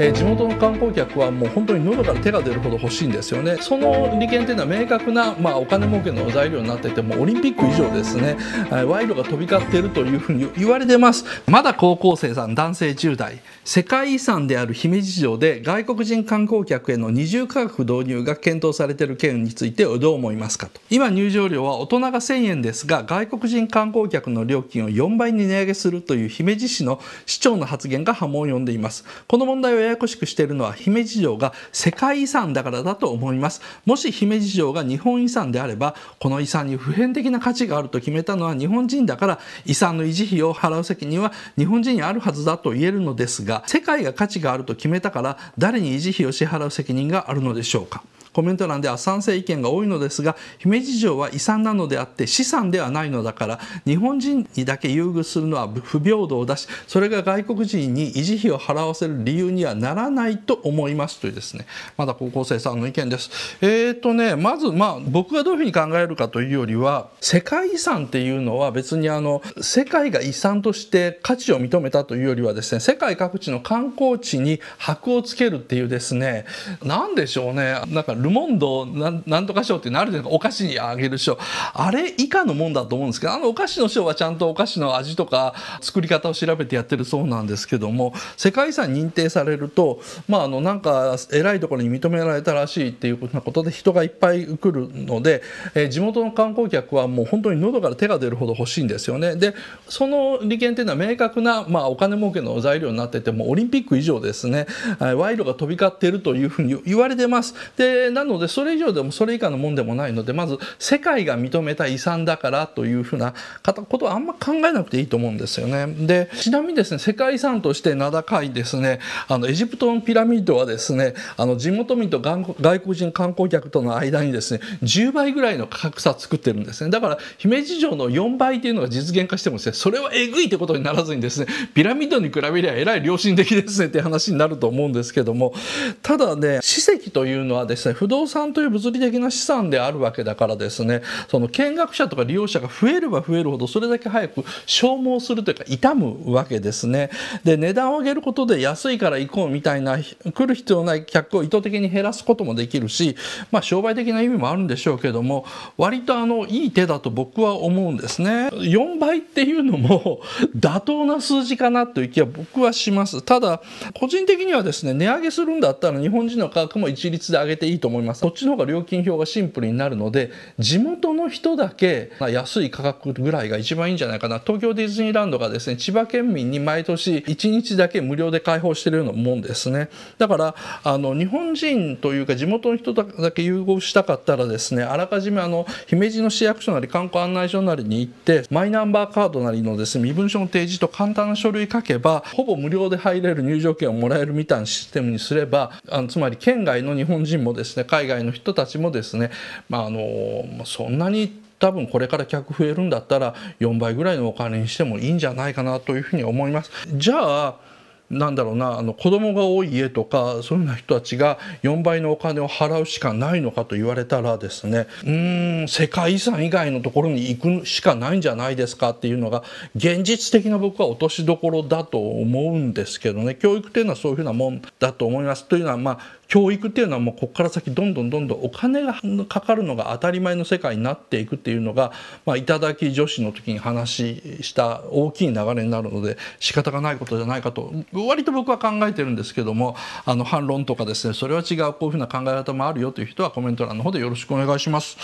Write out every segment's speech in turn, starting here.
えー、地元の観光客はもう本当に喉から手が出るほど欲しいんですよねその利権というのは明確な、まあ、お金儲けの材料になっていてもオリンピック以上ですね、えー、賄賂が飛び交っているというふうに言われてますまだ高校生さん男性10代世界遺産である姫路城で外国人観光客への二重価格導入が検討されている件についてどう思いますかと今入場料は大人が1000円ですが外国人観光客の料金を4倍に値上げするという姫路市の市長の発言が波紋を呼んでいますこの問題ややこしくしているのは姫路城が世界遺産だからだと思いますもし姫路城が日本遺産であればこの遺産に普遍的な価値があると決めたのは日本人だから遺産の維持費を払う責任は日本人にあるはずだと言えるのですが世界が価値があると決めたから誰に維持費を支払う責任があるのでしょうかコメント欄では賛成意見が多いのですが姫路城は遺産なのであって資産ではないのだから日本人にだけ優遇するのは不平等だしそれが外国人に維持費を払わせる理由にはならないと思いますというですねまだ高校生さんの意見です。えーとね、まず、まあ、僕がどういうふうに考えるかというよりは世界遺産っていうのは別にあの世界が遺産として価値を認めたというよりはですね世界各地の観光地に箔をつけるっていうですね何でしょうねなんかルモンドなんとか賞っていうのあるじゃないですかお菓子にあげる賞あれ以下のもんだと思うんですけどあのお菓子の賞はちゃんとお菓子の味とか作り方を調べてやってるそうなんですけども世界遺産認定されるとまああのなんか偉いところに認められたらしいっていうことで人がいっぱい来るので、えー、地元の観光客はもう本当に喉から手が出るほど欲しいんですよね。でその利権っていうのは明確な、まあ、お金儲けの材料になっててもオリンピック以上ですね賄賂が飛び交っているというふうに言われてます。でなのでそれ以上でもそれ以下のもんでもないのでまず世界が認めた遺産だからというふうなことはあんま考えなくていいと思うんですよね。でちなみにですね世界遺産として名高いですねあのエジプトのピラミッドはですねあの地元民と外国人観光客との間にですね10倍ぐらいの格差作ってるんですねだから姫路城の4倍っていうのが実現化してもですねそれはえぐいってことにならずにですねピラミッドに比べりゃえらい良心的ですねって話になると思うんですけどもただね史跡というのはですね不動産という物理的な資産であるわけだからですねその見学者とか利用者が増えれば増えるほどそれだけ早く消耗するというか傷むわけですね。で値段を上げることで安いから行こうみたいな来る必要ない客を意図的に減らすこともできるし、まあ、商売的な意味もあるんでしょうけども割とあのいい手だと僕は思うんですね。4倍っていうのも 妥当な数字かなという気は僕はします。ただ個人的にはですね値上げするんだったら日本人の価格も一律で上げていいと思いますこっちの方が料金表がシンプルになるので地元の人だけ安い価格ぐらいが一番いいんじゃないかな東京ディズニーランドがですね千葉県民に毎年1日だけ無料で開放してるようなもんですねだからあの日本人というか地元の人だけ融合したかったらですねあらかじめあの姫路の市役所なり観光案内所なりに行ってマイナンバーカードなりのですね身分証の提示と簡単な書類書けばほぼ無料で入れる入場券をもらえるみたいなシステムにすればあのつまり県外の日本人もですねね海外の人たちもですね、まあ、あのそんなに多分これから客増えるんだったら4倍ぐらいのお金にしてもいいんじゃないかなというふうに思います。じゃあなんだろうなあの子供が多い家とかそういうような人たちが4倍のお金を払うしかないのかと言われたらですねうん世界遺産以外のところに行くしかないんじゃないですかっていうのが現実的な僕は落としどころだと思うんですけどね教育っていうのはそういうふうなもんだと思います。というのはまあ教育っていうのはもうここから先どんどんどんどんお金がかかるのが当たり前の世界になっていくっていうのが、まあ、頂き女子の時に話した大きい流れになるので仕方がないことじゃないかと割と僕は考えてるんですけどもあの反論とかですねそれは違うこういうふうな考え方もあるよという人はコメント欄の方でよろしくお願いします。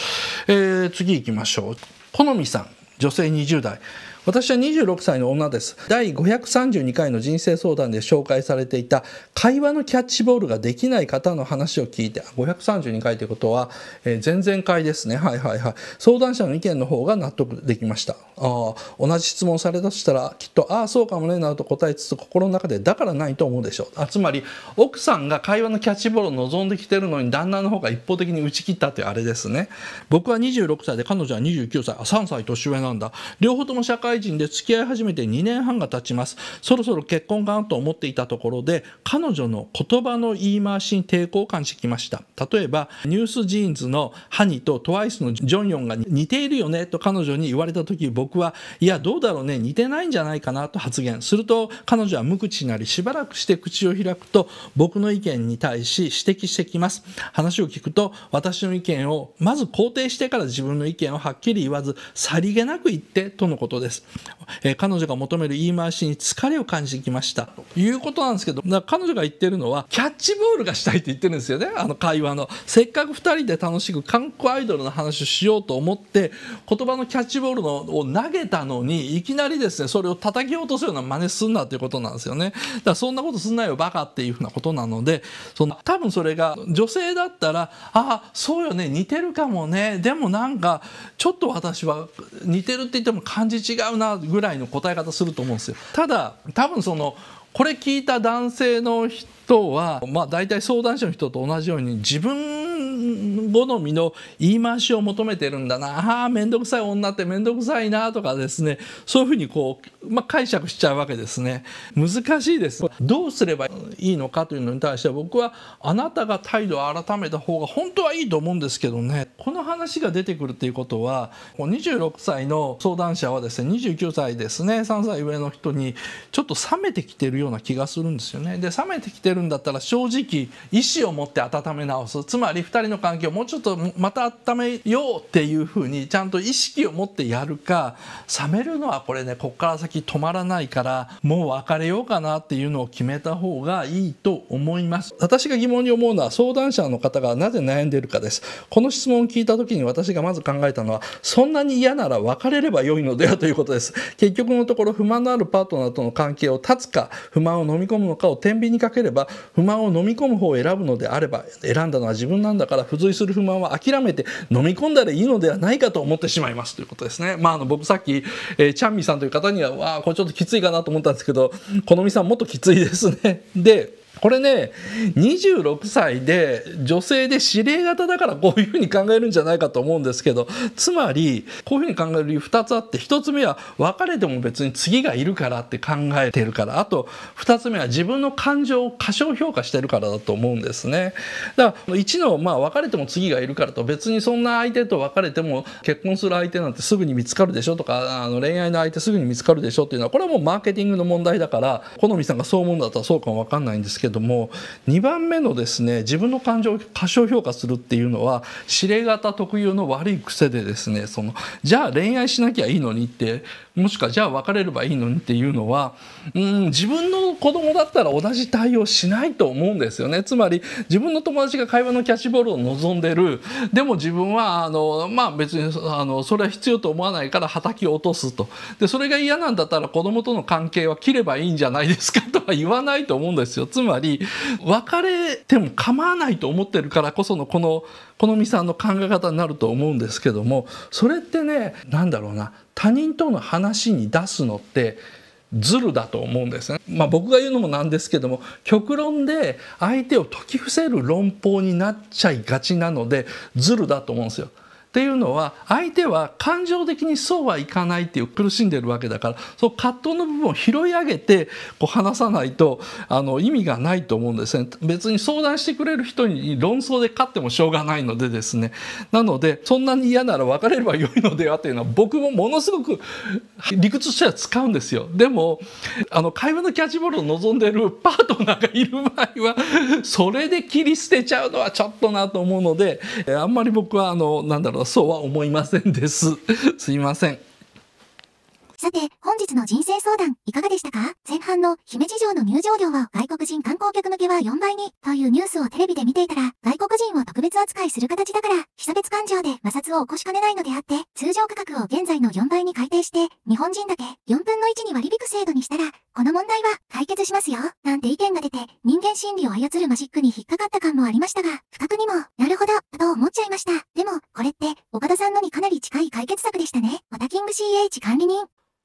えー、次行きましょう。好みさん女性20代私は26歳の女です第532回の人生相談で紹介されていた会話のキャッチボールができない方の話を聞いて532回ということは、えー、前々回ですねはいはいはい相談者の意見の方が納得できましたあ同じ質問されたとしたらきっと「ああそうかもね」などと答えつつ心の中で「だからない」と思うでしょうあつまり奥さんが会話のキャッチボールを望んできてるのに旦那の方が一方的に打ち切ったというあれですね僕は26歳で彼女は29歳あ3歳年上なんだ両方とも社会会人で付き合い始めて2年半が経ちますそろそろ結婚かなと思っていたところで彼女の言葉の言い回しに抵抗感してきました例えばニュースジーンズのハニーとトワイスのジョンヨンが似ているよねと彼女に言われた時僕はいやどうだろうね似てないんじゃないかなと発言すると彼女は無口になりしばらくして口を開くと僕の意見に対し指摘してきます話を聞くと私の意見をまず肯定してから自分の意見をはっきり言わずさりげなく言ってとのことです。えー、彼女が求める言い回しに疲れを感じてきましたということなんですけど彼女が言ってるのはキャッチボールがしたいって言ってるんですよねあの会話のせっかく2人で楽しく観光アイドルの話をしようと思って言葉のキャッチボールのを投げたのにいきなりですねそれを叩き落とすような真似すんなっていうことなんですよねだからそんなことすんなよバカっていうふうなことなのでその多分それが女性だったらああそうよね似てるかもねでもなんかちょっと私は似てるって言っても感じ違うなぐらいの答え方すると思うんですよ。ただ多分そのこれ聞いた男性の人は、まあ、大体相談者の人と同じように自分好みの言い回しを求めてるんだなあ面倒くさい女って面倒くさいなとかですねそういうふうにこう、まあ、解釈しちゃうわけですね難しいですどうすればいいのかというのに対して僕はあなたが態度を改めた方が本当はいいと思うんですけどねこの話が出てくるっていうことは26歳の相談者はですね29歳ですね3歳上の人にちょっと冷めてきてるような気がするんですよね。で冷めてきてるんだったら正直意思を持って温め直すつまり2人の関係をもうちょっとまた温めようっていうふうにちゃんと意識を持ってやるか冷めるのはこれねこっから先止まらないからもう別れようかなっていうのを決めた方がいいと思います。私が疑問に思うのは相談者の方がなぜ悩んでいるかです。この質問聞いた時に私がまず考えたのはそんなに嫌なら別れれば良いのではということです結局のところ不満のあるパートナーとの関係を断つか不満を飲み込むのかを天秤にかければ不満を飲み込む方を選ぶのであれば選んだのは自分なんだから付随する不満は諦めて飲み込んだらいいのではないかと思ってしまいますということですね。まあ、あの僕さっき、えー、チャンミさんという方にはわあこれちょっときついかなと思ったんですけどこのみさんもっときついですね。でこれね26歳で女性で指令型だからこういうふうに考えるんじゃないかと思うんですけどつまりこういうふうに考える理由2つあって1つ目は別れても別に次がいるからって考えてるからあと2つ目は自分の感情を過小評価してるからだと思うんですね。だから1のまあ別れても次がいるからと別にそんな相手と別れても結婚する相手なんてすぐに見つかるでしょとかあの恋愛の相手すぐに見つかるでしょっていうのはこれはもうマーケティングの問題だから好みさんがそう思うんだったらそうかも分かんないんですけどけども2番目のですね自分の感情を過小評価するっていうのは指令型特有の悪い癖でですねそのじゃあ恋愛しなきゃいいのにってもしくはじゃあ別れればいいのにっていうのはうん自分の子供だったら同じ対応しないと思うんですよねつまり自分の友達が会話のキャッチボールを望んでるでも自分はあの、まあ、別にあのそれは必要と思わないからはたき落とすとでそれが嫌なんだったら子供との関係は切ればいいんじゃないですかとは言わないと思うんですよつまり別れても構わないと思ってるからこそのこの好みさんの考え方になると思うんですけどもそれってね何だろうな他人との話に出すのってズルだと思うんですね。まあ、僕が言うのもなんですけども極論で相手を説き伏せる論法になっちゃいがちなのでズルだと思うんですよ。っていうのは相手は感情的にそうはいかないっていう苦しんでるわけだからその葛藤の部分を拾い上げてこう話さないとあの意味がないと思うんですね別に相談してくれる人に論争で勝ってもしょうがないのでですねなのでそんなに嫌なら別れればよいのではというのは僕もものすごく理屈としては使うんですよでもあの会話のキャッチボールを望んでるパートナーがいる場合はそれで切り捨てちゃうのはちょっとなと思うのであんまり僕はあのなんだろうろそうは思いませんです。すいません。さて、本日の人生相談、いかがでしたか前半の姫路城の入場料は外国人観光客向けは4倍に、というニュースをテレビで見ていたら、外国人を特別扱いする形だから、被差別感情で摩擦を起こしかねないのであって、通常価格を現在の4倍に改定して、日本人だけ4分の1に割り引く制度にしたら、この問題は解決しますよ、なんて意見が出て、人間心理を操るマジックに引っかかった感もありましたが、不覚にも、なるほど、と思っちゃいました。でも、これって、岡田さんのにかなり近い解決策でしたね。オタキング CH 管理人、